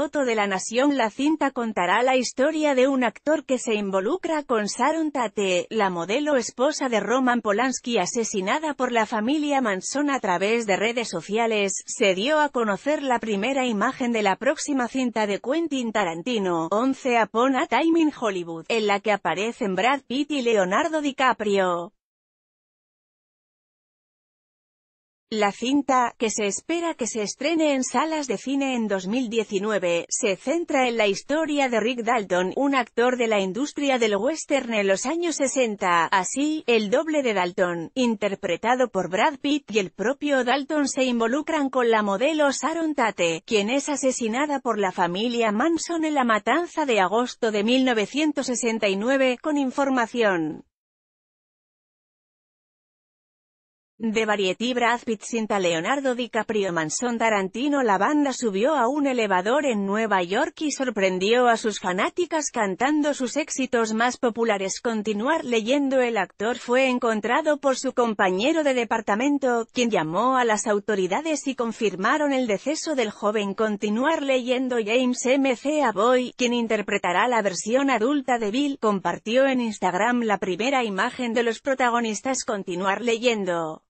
foto de la Nación la cinta contará la historia de un actor que se involucra con Sharon Tate, la modelo esposa de Roman Polanski asesinada por la familia Manson a través de redes sociales, se dio a conocer la primera imagen de la próxima cinta de Quentin Tarantino, 11 Upon a Time in Hollywood, en la que aparecen Brad Pitt y Leonardo DiCaprio. La cinta, que se espera que se estrene en salas de cine en 2019, se centra en la historia de Rick Dalton, un actor de la industria del western en los años 60. Así, el doble de Dalton, interpretado por Brad Pitt y el propio Dalton se involucran con la modelo Sharon Tate, quien es asesinada por la familia Manson en la matanza de agosto de 1969, con información de Variety Brad Pitt Cinta Leonardo DiCaprio mansón Tarantino La banda subió a un elevador en Nueva York y sorprendió a sus fanáticas cantando sus éxitos más populares. Continuar leyendo El actor fue encontrado por su compañero de departamento, quien llamó a las autoridades y confirmaron el deceso del joven. Continuar leyendo James M.C. Aboy, quien interpretará la versión adulta de Bill, compartió en Instagram la primera imagen de los protagonistas. Continuar leyendo.